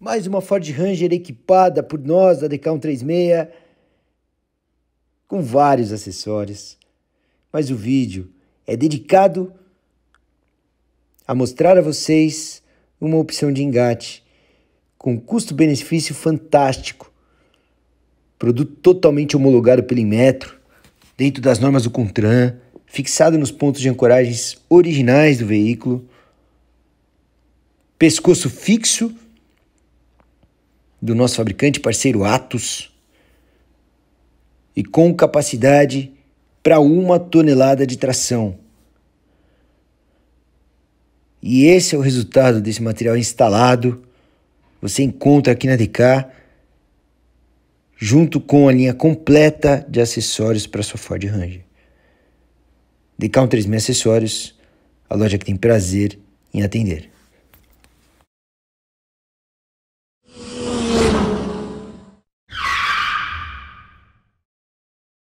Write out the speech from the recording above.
Mais uma Ford Ranger equipada por nós da DK 136, com vários acessórios. Mas o vídeo é dedicado a mostrar a vocês uma opção de engate com custo-benefício fantástico. Produto totalmente homologado pelo Inmetro, dentro das normas do Contran, fixado nos pontos de ancoragens originais do veículo. Pescoço fixo do nosso fabricante parceiro Atos e com capacidade para uma tonelada de tração. E esse é o resultado desse material instalado. Você encontra aqui na DK, junto com a linha completa de acessórios para sua Ford Ranger. DK 136 Acessórios, a loja que tem prazer em atender.